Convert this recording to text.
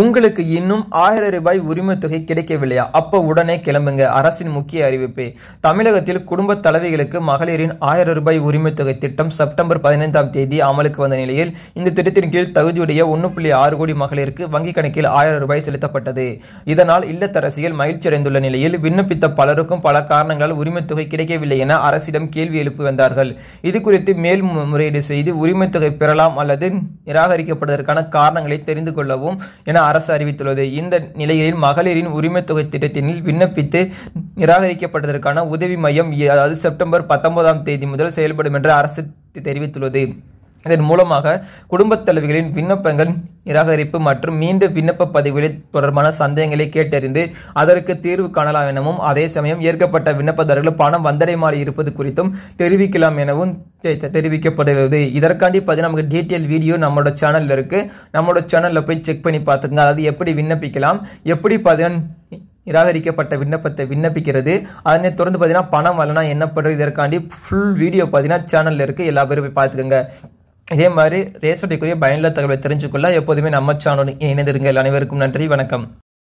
உங்களுக்கு இன்னும் ஆயிரம் ரூபாய் உரிமை தொகை கிடைக்கவில்லையா அப்போ உடனே கிளம்புங்க அரசின் முக்கிய அறிவிப்பு தமிழகத்தில் குடும்ப தலைவிகளுக்கு மகளிரின் ஆயிரம் ரூபாய் உரிமைத்தொகை திட்டம் செப்டம்பர் பதினைந்தாம் தேதி அமலுக்கு வந்த நிலையில் இந்த திட்டத்தின் கீழ் தகுதியுடைய ஒன்று புள்ளி ஆறு கோடி மகளிருக்கு வங்கிக் கணக்கில் ஆயிரம் ரூபாய் செலுத்தப்பட்டது இதனால் மகிழ்ச்சி அடைந்துள்ள நிலையில் விண்ணப்பித்த பலருக்கும் பல காரணங்களால் உரிமைத்தொகை கிடைக்கவில்லை என அரசிடம் கேள்வி எழுப்பி வந்தார்கள் இது குறித்து மேல் முறையீடு செய்து உரிமைத்தொகை பெறலாம் அல்லது நிராகரிக்கப்படுவதற்கான காரணங்களை தெரிந்து கொள்ளவும் என என அரசு அறிவித்துள்ளது இந்த நிலையில் மகளிரின் உரிமை தொகை திட்டத்தின் விண்ணப்பித்து நிராகரிக்கப்பட்டதற்கான உதவி மையம் அதாவது செப்டம்பர் பத்தொன்பதாம் தேதி முதல் செயல்படும் என்று அரசு தெரிவித்துள்ளது இதன் மூலமாக குடும்பத் தலைவிகளின் விண்ணப்பங்கள் நிராகரிப்பு மற்றும் மீண்டும் விண்ணப்ப பதிவுகளில் தொடர்பான சந்தேகங்களை கேட்டறிந்து அதற்கு தீர்வு காணலாம் எனவும் அதே சமயம் ஏற்கப்பட்ட விண்ணப்பதாரர்கள் பணம் வந்தடைமாறி இருப்பது குறித்தும் தெரிவிக்கலாம் எனவும் தெரிவிக்கப்படுகிறது இதற்காண்டி பார்த்தீங்கன்னா நமக்கு டீட்டெயில் வீடியோ நம்மளோட சேனலில் இருக்குது நம்மளோட சேனலில் போய் செக் பண்ணி பார்த்துங்க அதாவது எப்படி விண்ணப்பிக்கலாம் எப்படி பார்த்தீங்கன்னா நிராகரிக்கப்பட்ட விண்ணப்பத்தை விண்ணப்பிக்கிறது அதனை தொடர்ந்து பார்த்தீங்கன்னா பணம் வரலனா என்ன பண்ணுறது இதற்காண்டி ஃபுல் வீடியோ பார்த்தீங்கன்னா சேனலில் இருக்குது எல்லா பேரும் போய் பார்த்துக்கோங்க இதே மாதிரி ரேசோடைக்குரிய பயனுள்ள தகவலை தெரிஞ்சுக்கொள்ள எப்போதுமே நம்ம சேனல் இணைந்திருங்கள் அனைவருக்கும் நன்றி வணக்கம்